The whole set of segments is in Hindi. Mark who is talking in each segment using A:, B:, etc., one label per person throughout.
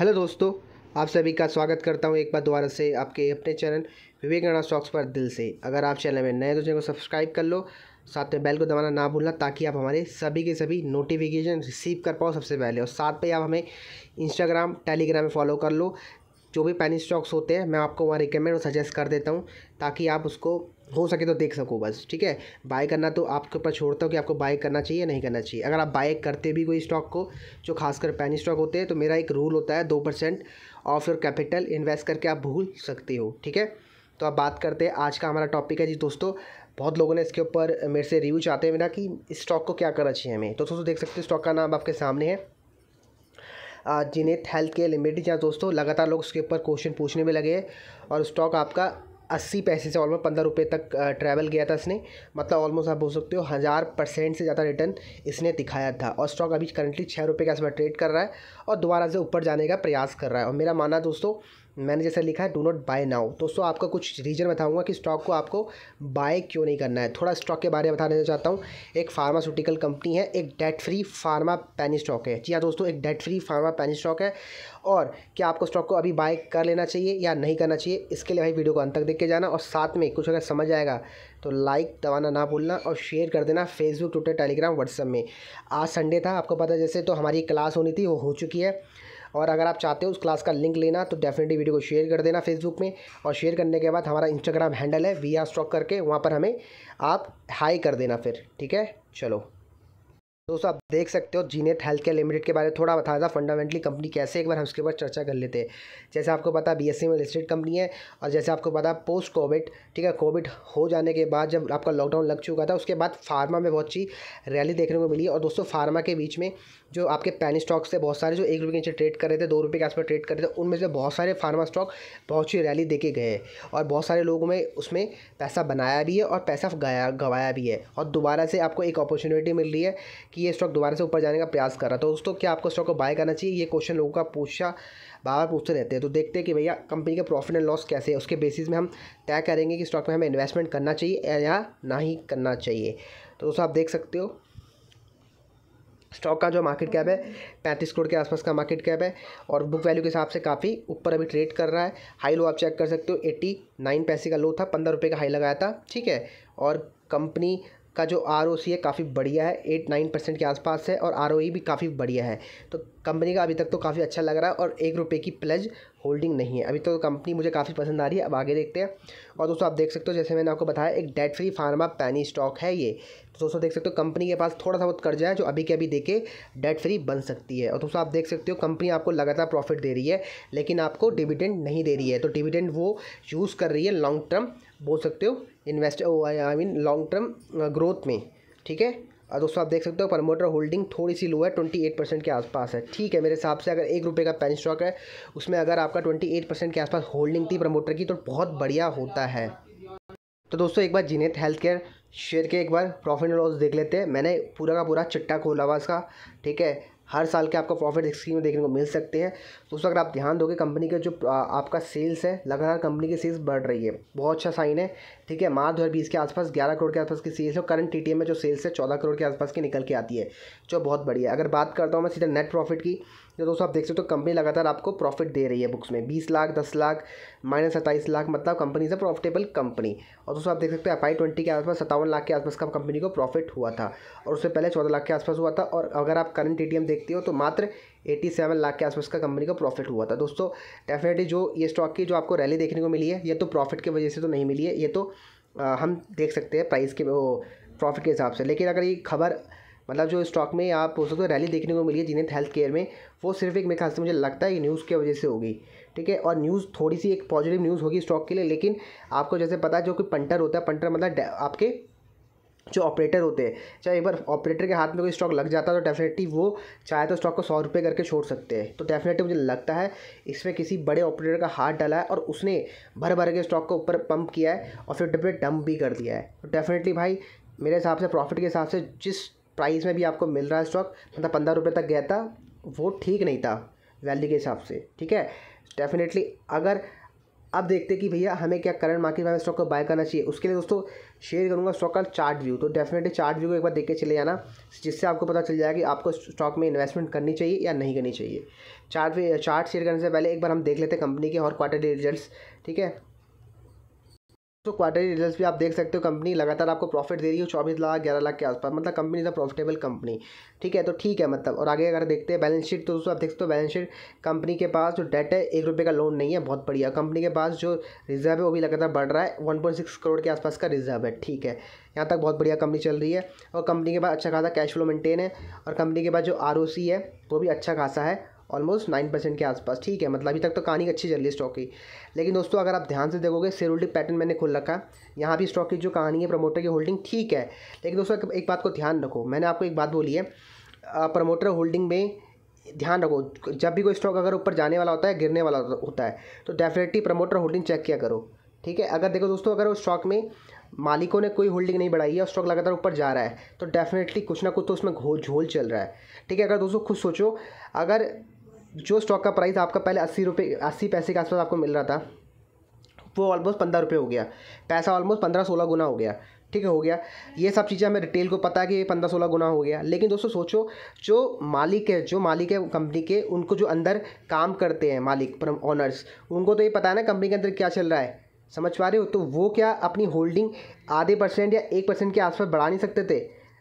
A: हेलो दोस्तों आप सभी का स्वागत करता हूं एक बार दोबारा से आपके अपने चैनल राणा स्टॉक्स पर दिल से अगर आप चैनल में नए तो चैनल को सब्सक्राइब कर लो साथ में बेल को दबाना ना भूलना ताकि आप हमारे सभी के सभी नोटिफिकेशन रिसीव कर पाओ सबसे पहले और साथ में आप हमें इंस्टाग्राम टेलीग्राम में फॉलो कर लो जो भी पैनी स्टॉक्स होते हैं मैं आपको वहाँ रिकमेंड और सजेस्ट कर देता हूँ ताकि आप उसको हो सके तो देख सको बस ठीक है बाय करना तो आपके ऊपर छोड़ता हूँ कि आपको बाय करना चाहिए या नहीं करना चाहिए अगर आप बाय करते भी कोई स्टॉक को जो खासकर पैनी स्टॉक होते हैं तो मेरा एक रूल होता है दो percent of your capital invest करके आप भूल सकते हो ठीक है तो आप बात करते हैं आज का हमारा टॉपिक है जी दोस्तों बहुत लोगों ने इसके ऊपर मेरे से रिव्यू चाहते हैं मेरा कि स्टॉक को क्या करना चाहिए हमें तो दोस्तों देख सकते हो स्टॉक का नाम आपके सामने है जिनेत हेल्थ केयर लिमिटेड जहाँ दोस्तों लगातार लोग उसके ऊपर क्वेश्चन पूछने में लगे और स्टॉक आपका अस्सी पैसे से ऑलमोस्ट पंद्रह रुपये तक ट्रैवल किया था इसने मतलब ऑलमोस्ट आप बोल सकते हो हज़ार परसेंट से ज़्यादा रिटर्न इसने दिखाया था और स्टॉक अभी करंटली छः रुपये के आसपास ट्रेड कर रहा है और दोबारा से ऊपर जाने का प्रयास कर रहा है और मेरा मानना दोस्तों मैंने जैसा लिखा है डू नॉट बाय नाउ दोस्तों आपका कुछ रीज़न बताऊंगा कि स्टॉक को आपको बाय क्यों नहीं करना है थोड़ा स्टॉक के बारे में बता देना चाहता हूँ एक फार्मास्यूटिकल कंपनी है एक debt free pharma penny stock है जी हाँ दोस्तों एक debt free pharma penny stock है और क्या आपको स्टॉक को अभी बाय कर लेना चाहिए या नहीं करना चाहिए इसके लिए भाई वीडियो को अंत तक देख के जाना और साथ में कुछ अगर समझ आएगा तो लाइक दबाना ना भूलना और शेयर कर देना फेसबुक ट्विटर टेलीग्राम व्हाट्सअप में आज संडे था आपको पता जैसे तो हमारी क्लास होनी थी वो हो चुकी है और अगर आप चाहते हो उस क्लास का लिंक लेना तो डेफिनेटली वीडियो को शेयर कर देना फेसबुक में और शेयर करने के बाद हमारा इंस्टाग्राम हैंडल है वी आर स्टॉक करके वहाँ पर हमें आप हाई कर देना फिर ठीक है चलो दोस्तों आप देख सकते हो जीनेट हेल्थ केयर लिमिटेड के बारे में थोड़ा बताया था फंडामेंटली कंपनी कैसे एक बार हम उसके ऊपर चर्चा कर लेते हैं जैसे आपको पता बी एस e में लिस्टेड कंपनी है और जैसे आपको पता पोस्ट कोविड ठीक है कोविड हो जाने के बाद जब आपका लॉकडाउन लग चुका था उसके बाद फार्मा में बहुत अच्छी रैली देखने को मिली और दोस्तों फार्मा के बीच में जो आपके पैन स्टॉक्स थे बहुत सारे जो एक रुपये के नीचे ट्रेड कर रहे थे दो रुपये के आसपास ट्रेड कर रहे थे उनमें से बहुत सारे फार्मा स्टॉक बहुत अच्छी रैली देके गए और बहुत सारे लोगों में उसमें पैसा बनाया भी है और पैसा गया गवाया भी है और दोबारा से आपको एक अपॉर्चुनिटी मिल रही है कि ये स्टॉक दोबारा से ऊपर जाने का प्रयास कर रहा था तो दोस्तों क्या आपको स्टॉक को बाय करना चाहिए ये क्वेश्चन लोगों का पूछा बार पूछते रहते हैं तो देखते हैं कि भैया कंपनी का प्रॉफिट एंड लॉस कैसे है उसके बेसिस में हम तय करेंगे कि स्टॉक में हमें इन्वेस्टमेंट करना चाहिए या नहीं करना चाहिए तो दोस्तों आप देख सकते हो स्टॉक का जो मार्केट कैप है पैंतीस करोड़ के आसपास का मार्केट कैप है और बुक वैल्यू के हिसाब से काफ़ी ऊपर अभी ट्रेड कर रहा है हाई लो आप चेक कर सकते हो एट्टी नाइन पैसे का लो था पंद्रह रुपये का हाई लगाया था ठीक है और कंपनी का जो आर है काफ़ी बढ़िया है एट नाइन परसेंट के आसपास है और आर e भी काफ़ी बढ़िया है तो कंपनी का अभी तक तो काफ़ी अच्छा लग रहा है और एक रुपये की प्लज होल्डिंग नहीं है अभी तो कंपनी मुझे काफ़ी पसंद आ रही है अब आगे देखते हैं और दोस्तों आप देख सकते हो जैसे मैंने आपको बताया एक debt free pharma penny stock है ये तो दोस्तों देख सकते हो कंपनी के पास थोड़ा सा बहुत कर्जा है जो अभी के अभी देके डेट फ्री बन सकती है और दोस्तों आप देख सकते हो कंपनी आपको लगातार प्रॉफिट दे रही है लेकिन आपको डिविडेंड नहीं दे रही है तो डिविडेंड वो यूज़ कर रही है लॉन्ग टर्म बोल सकते हो invest I mean long term growth में ठीक है और दोस्तों आप देख सकते हो प्रमोटर होल्डिंग थोड़ी सी लो है ट्वेंटी एट परसेंट के आसपास है ठीक है मेरे हिसाब से अगर एक रुपये का पेन स्टॉक है उसमें अगर आपका ट्वेंटी एट परसेंट के आसपास होल्डिंग थी प्रमोटर की तो बहुत बढ़िया होता है तो दोस्तों एक बार जीनेत हेल्थ केयर शेयर के एक बार प्रॉफिट लॉस देख लेते हैं मैंने पूरा का पूरा चिट्टा खोला हुआ इसका ठीक है हर साल के आपको प्रॉफिट स्कीम देखने को मिल सकते हैं दोस्तों अगर आप ध्यान दोगे कंपनी के जो आपका सेल्स है लगातार कंपनी की सेल्स बढ़ रही है बहुत अच्छा साइन है ठीक है मार्च दो हज़ार के आसपास ग्यारह करोड़ के आसपास की सेल्स है करंट टी में जो सेल्स है चौदह करोड़ के आसपास की निकल के आती है जो बहुत बढ़िया है अगर बात करता हूँ मैं सीधा नेट प्रॉफिट की तो दोस्तों आप देख सकते हो तो कंपनी लगातार आपको प्रॉफिट दे रही है बुक्स में बीस लाख दस लाख माइनस सत्ताईस लाख मतलब company is a profitable company और दोस्तों आप देख सकते हो एफ आई ट्वेंटी के आसपास सत्तावन लाख के आसपास का कंपनी को प्रॉफिट हुआ था और उससे पहले चौदह लाख के आसपास हुआ था और अगर आप करंट ए देखते हो तो मात्र एटी सेवन लाख के आसपास का कंपनी का प्रॉफिट हुआ था दोस्तों डेफिनेटली जो ये स्टॉक की जो आपको रैली देखने को मिली है ये तो प्रॉफिट की वजह से तो नहीं मिली है ये तो आ, हम देख सकते हैं प्राइस के वो प्रॉफिट के हिसाब से लेकिन अगर ये खबर मतलब जो स्टॉक में आप हो सकते हो रैली देखने को मिली है जिन्हें हेल्थ केयर में वो सिर्फ एक मेरे ख्याल से मुझे लगता है कि न्यूज़ की वजह से होगी ठीक है और न्यूज़ थोड़ी सी एक पॉजिटिव न्यूज़ होगी स्टॉक के लिए लेकिन आपको जैसे पता है जो कोई पंटर होता है पंटर मतलब आपके जो ऑपरेटर होते हैं चाहे एक बार ऑपरेटर के हाथ में कोई स्टॉक लग जाता है तो डेफिनेटली वो चाहे तो स्टॉक को सौ रुपये करके छोड़ सकते हैं तो डेफिनेटली मुझे लगता है इसमें किसी बड़े ऑपरेटर का हाथ डाला है और उसने भर भर के स्टॉक को ऊपर पंप किया है और फिर डिब्बे डंप भी कर दिया है तो डेफिनेटली भाई मेरे हिसाब से प्रॉफिट के हिसाब से जिस प्राइस में भी आपको मिल रहा है स्टॉक मतलब पंद्रह रुपये तक गया था वो ठीक नहीं था वैल्यू के हिसाब से ठीक है डेफिनेटली अगर अब देखते हैं कि भैया हमें क्या करंट मार्केट में स्टॉक को बाय करना चाहिए उसके लिए दोस्तों शेयर करूँगा स्टॉक का चार्ट व्यू तो डेफिनेटली चार्ट व्यू को एक बार देख के चले जाना जिससे आपको पता चल जाएगा कि आपको स्टॉक में इन्वेस्टमेंट करनी चाहिए या नहीं करनी चाहिए चार्ट चार्ट शेयर करने से पहले एक बार हम देख लेते हैं कंपनी के और क्वार्टरली रिजल्ट ठीक है तो क्वार्टरली रिजल्ट्स भी आप देख सकते हो कंपनी लगातार आपको प्रॉफिट दे रही है चौबीस लाख ग्यारह लाख के आसपास मतलब company is a profitable company ठीक है तो ठीक है मतलब और आगे अगर देखते हैं बैलेंस शीट तो दोस्तों आप देख सकते हो बैलेंस शीट कंपनी के पास जो डेट है एक रुपये का लोन नहीं है बहुत बढ़िया कंपनी के पास जो रिजर्व है वो भी लगातार बढ़ रहा है वन पॉइंट सिक्स करोड़ के आसपास का रिजर्व है ठीक है यहाँ तक बहुत बढ़िया कंपनी चल रही है और कंपनी के पास अच्छा खासा कैश फ्लो मेंटेन है और कंपनी के पास जो आर है वो भी अच्छा खासा है ऑलमोस्ट नाइन परसेंट के आसपास ठीक है मतलब अभी तक तो कहानी अच्छी चल रही है स्टॉक की लेकिन दोस्तों अगर आप ध्यान से देखोगे शेयर होल्डिंग पैटर्न मैंने खुल रखा यहाँ भी स्टॉक की जो कहानी है प्रमोटर की होल्डिंग ठीक है लेकिन दोस्तों एक बात को ध्यान रखो मैंने आपको एक बात बोली है प्रमोटर होल्डिंग में ध्यान रखो जब भी कोई स्टॉक अगर ऊपर जाने वाला होता है गिरने वाला होता है तो डेफिनेटली प्रमोटर होल्डिंग चेक किया करो ठीक है अगर देखो दोस्तों अगर उस स्टॉक में मालिकों ने कोई होल्डिंग नहीं बढ़ाई है और स्टॉक लगातार ऊपर जा रहा है तो डेफिनेटली कुछ ना कुछ तो उसमें घोल झोल चल रहा है ठीक है अगर दोस्तों खुद सोचो अगर जो स्टॉक का प्राइस आपका पहले अस्सी रुपये अस्सी पैसे के आसपास आपको मिल रहा था वो ऑलमोस्ट पंद्रह रुपये हो गया पैसा ऑलमोस्ट पंद्रह सोलह गुना हो गया ठीक है हो गया ये सब चीज़ें हमें रिटेल को पता है कि पंद्रह सोलह गुना हो गया लेकिन दोस्तों सोचो जो मालिक है जो मालिक है कंपनी के उनको जो अंदर काम करते हैं मालिक ऑनर्स उनको तो ये पता है ना कंपनी के अंदर क्या चल रहा है समझ पा रहे हो तो वो क्या अपनी होल्डिंग आधे परसेंट या एक परसेंट के आसपास बढ़ा नहीं सकते थे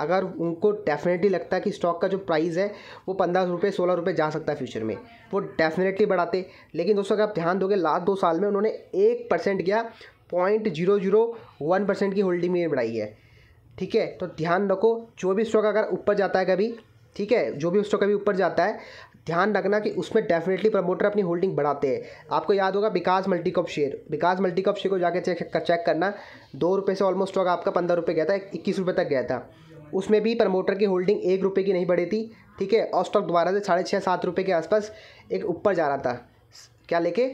A: अगर उनको डेफिनेटली लगता है कि स्टॉक का जो प्राइस है वो पंद्रह रुपये सोलह रुपये जा सकता है फ्यूचर में वो डेफिनेटली बढ़ाते लेकिन दोस्तों अगर आप ध्यान दोगे लास्ट दो साल में उन्होंने एक परसेंट क्या point zero zero one percent की होल्डिंग में बढ़ाई है ठीक है तो ध्यान रखो जो भी स्टॉक अगर ऊपर जाता है कभी ठीक है जो भी स्टॉक कभी ऊपर जाता है ध्यान रखना कि उसमें डेफिनेटली प्रमोटर अपनी होल्डिंग बढ़ाते हैं आपको याद होगा विकास मल्टीकॉप शेयर विकास मल्टीकॉप शेयर को जाकर चेक चेक करना दो रुपये से ऑलमोस्ट स्टॉक आपका पंद्रह रुपये गया था इक्कीस रुपये तक गया था उसमें भी प्रमोटर की होल्डिंग एक रुपये की नहीं बढ़ी थी ठीक है और स्टॉक दोबारा से साढ़े छः सात रुपये के आसपास एक ऊपर जा रहा था क्या लेके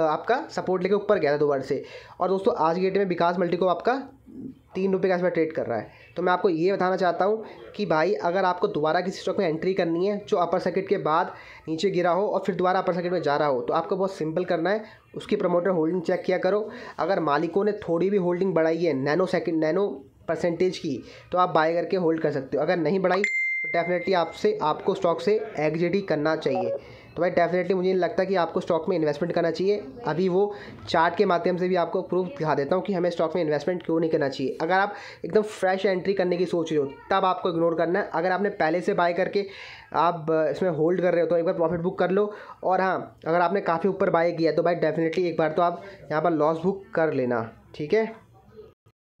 A: आपका सपोर्ट लेके ऊपर गया था दोबारा से और दोस्तों आज डेट में विकास मल्टी को आपका तीन रुपये के आसपास ट्रेड कर रहा है तो मैं आपको ये बताना चाहता हूँ कि भाई अगर आपको दोबारा किसी स्टॉक में एंट्री करनी है जो अपर सर्किट के बाद नीचे गिरा हो और फिर दोबारा अपर सर्किट में जा रहा हो तो आपको बहुत सिंपल करना है उसकी प्रमोटर होल्डिंग चेक किया करो अगर मालिकों ने थोड़ी भी होल्डिंग बढ़ाई है नैनो सेकेंड नैनो परसेंटेज की तो आप बाय करके होल्ड कर सकते हो अगर नहीं बढ़ाई तो डेफिनेटली आपसे आपको स्टॉक से एग्जिट ही करना चाहिए तो भाई डेफिनेटली मुझे नहीं लगता कि आपको स्टॉक में इन्वेस्टमेंट करना चाहिए अभी वो चार्ट के माध्यम से भी आपको प्रूफ दिखा देता हूँ कि हमें स्टॉक में इन्वेस्टमेंट क्यों नहीं करना चाहिए अगर आप एकदम फ्रेश एंट्री करने की सोच रहे हो तब आपको इग्नोर करना है अगर आपने पहले से बाय करके आप इसमें होल्ड कर रहे हो तो एक बार प्रॉफिट बुक कर लो और हाँ अगर आपने काफ़ी ऊपर बाय किया तो भाई डेफिनेटली एक बार तो आप यहाँ पर लॉस बुक कर लेना ठीक है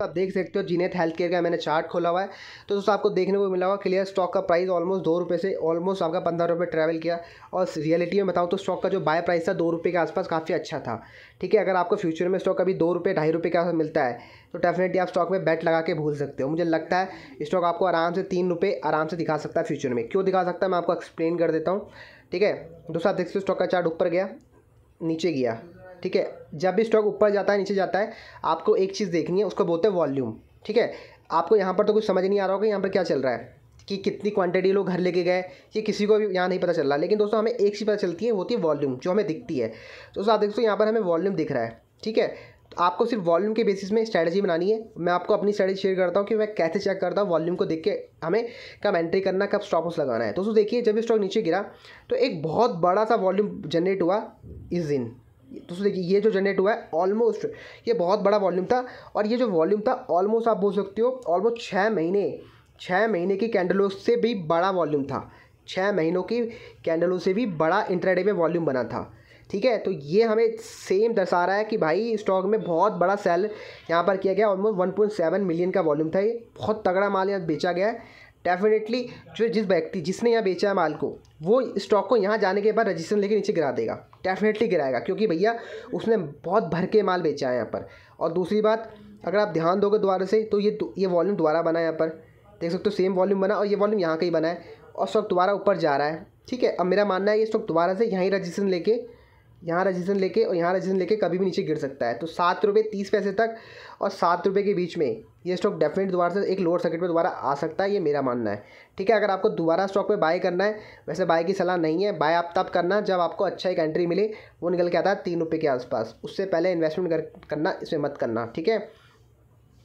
A: आप देख सकते हो जीनेत हेल्थ केयर का मैंने चार्ट खोला हुआ है तो दोस्तों आपको देखने को मिला हुआ क्लियर स्टॉक का प्राइस ऑलमोस्ट दो रुपये से ऑलमोस्ट आपका पंद्रह रुपये ट्रैवल किया और रियलिटी में बताऊँ तो स्टॉक का जो बाय प्राइस था दो रुपये के आसपास काफ़ी अच्छा था ठीक है अगर आपको फ्यूचर में स्टॉक अभी दो रुपये ढाई रुपये के आसपास मिलता है तो डेफिनेटली आप स्टॉक में बैट लगा के भूल सकते हो मुझे लगता है स्टॉक आपको आराम से तीन रुपये आराम से दिखा सकता है फ्यूचर में क्यों दिखा सकता है मैं आपको एक्सप्लेन कर देता हूँ ठीक है दोस्तों आप देख सकते हो स्टॉक का चार्ट ऊपर गया नीचे गया ठीक है जब भी स्टॉक ऊपर जाता है नीचे जाता है आपको एक चीज़ देखनी है उसको बोलते हैं वॉल्यूम ठीक है आपको यहाँ पर तो कुछ समझ नहीं आ रहा होगा यहाँ पर क्या चल रहा है कि कितनी क्वांटिटी लोग घर लेके गए ये किसी को भी यहाँ नहीं पता चल रहा लेकिन दोस्तों हमें एक चीज़ पता चलती है होती है वॉल्यूम जो हमें दिखती है तो दोस्तों आप देखो यहाँ पर हमें वॉल्यूम दिख रहा है ठीक है तो आपको सिर्फ वॉल्यूम के बेसिस में स्ट्रैटेजी बनानी है मैं आपको अपनी स्ट्रैटेजी शेयर करता हूँ कि मैं कैसे चेक करता हूँ वॉल्यूम को देख के हमें कब एंट्री करना कब स्टॉप लॉस लगाना है दोस्तों देखिए जब स्टॉक नीचे गिरा तो एक बहुत बड़ा सा वॉल्यूम जनरेट हुआ इस दिन दोस्तों देखिए ये जो जनरेट हुआ है ऑलमोस्ट ये बहुत बड़ा वॉल्यूम था और ये जो वॉल्यूम था ऑलमोस्ट आप बोल सकते हो ऑलमोस्ट छः महीने छः महीने की कैंडलों से भी बड़ा वॉल्यूम था छः महीनों की कैंडलों से भी बड़ा इंटरडे में वॉल्यूम बना था ठीक है तो ये हमें सेम दर्शा रहा है कि भाई स्टॉक में बहुत बड़ा सेल यहाँ पर किया गया almost one point seven million का वॉल्यूम था ये बहुत तगड़ा माल यहाँ बेचा गया है डेफिनेटली जो जिस व्यक्ति जिसने यहाँ बेचा है माल को वो स्टॉक को यहाँ जाने के बाद रजिस्ट्रेशन लेके नीचे गिरा देगा डेफिनेटली गिराएगा क्योंकि भैया उसने बहुत भर के माल बेचा है यहाँ पर और दूसरी बात अगर आप ध्यान दोगे दोबारा से तो ये ये वॉल्यूम दोबारा बना है यहाँ पर देख सकते हो सेम वॉल्यूम बना और ये वॉल्यूम यहाँ का ही बना है और स्टॉक दोबारा ऊपर जा रहा है ठीक है अब मेरा मानना है ये स्टॉक दोबारा से यहीं रजिस्ट्रेशन लेके यहाँ रजिस्ट्रेशन लेके और यहाँ रजिस्ट्रेशन लेके कभी भी नीचे गिर सकता है तो सात रुपये तीस पैसे तक और सात रुपये के बीच में ये स्टॉक डेफिनेट दोबारा से एक लोअर सर्किट पे दोबारा आ सकता है ये मेरा मानना है ठीक है अगर आपको दोबारा स्टॉक पे बाय करना है वैसे बाय की सलाह नहीं है बाय आप तब करना जब आपको अच्छा एक एंट्री मिले वो निकल के आता है तीन रुपये के आसपास उससे पहले इन्वेस्टमेंट कर, करना इसमें मत करना ठीक है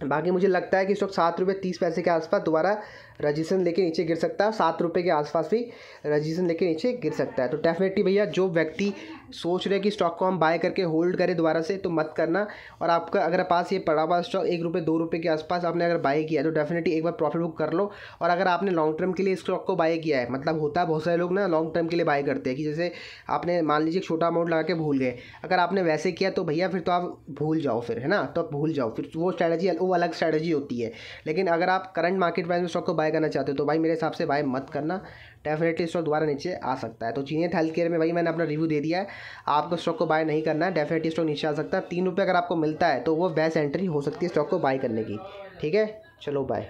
A: बाकी मुझे लगता है कि स्टॉक सात रुपये तीस पैसे के आसपास दोबारा रजिस्ट्रेशन लेके नीचे गिर सकता है सात रुपये के आसपास भी रजिस्ट्रेशन लेके नीचे गिर सकता है तो डेफिनेटली भैया जो व्यक्ति सोच रहे कि स्टॉक को हम बाय करके होल्ड करें दोबारा से तो मत करना और आपका अगर पास ये पड़ा हुआ स्टॉक एक रुपये दो रुपये के आसपास आपने अगर बाय किया तो डेफिनेटली एक बार प्रॉफिट बुक कर लो और अगर आपने लॉन्ग टर्म के लिए स्टॉक को बाय किया है मतलब होता है बहुत सारे लोग ना लॉन्ग टर्म के लिए बाय करते हैं कि जैसे आपने मान लीजिए छोटा अमाउंट लगा के भूल गए अगर आपने वैसे किया तो भैया फिर तो आप भूल जाओ फिर है ना तो आप भूल जाओ फिर वो स्ट्रैटेजी वो अलग स्ट्रैटेजी होती है लेकिन अगर आप करंट मार्केट प्राइस में स्टॉक को बाय ट्राई करना चाहते हो तो भाई मेरे हिसाब से बाय मत करना डेफिनेटली स्टॉक दोबारा नीचे आ सकता है तो चीनियत हेल्थ केयर में भाई मैंने अपना रिव्यू दे दिया है आपको स्टॉक को बाय नहीं करना है डेफिनेटली स्टॉक नीचे आ सकता है तीन रुपये अगर आपको मिलता है तो वो बेस्ट एंट्री हो सकती है स्टॉक को बाय करने की ठीक है चलो बाय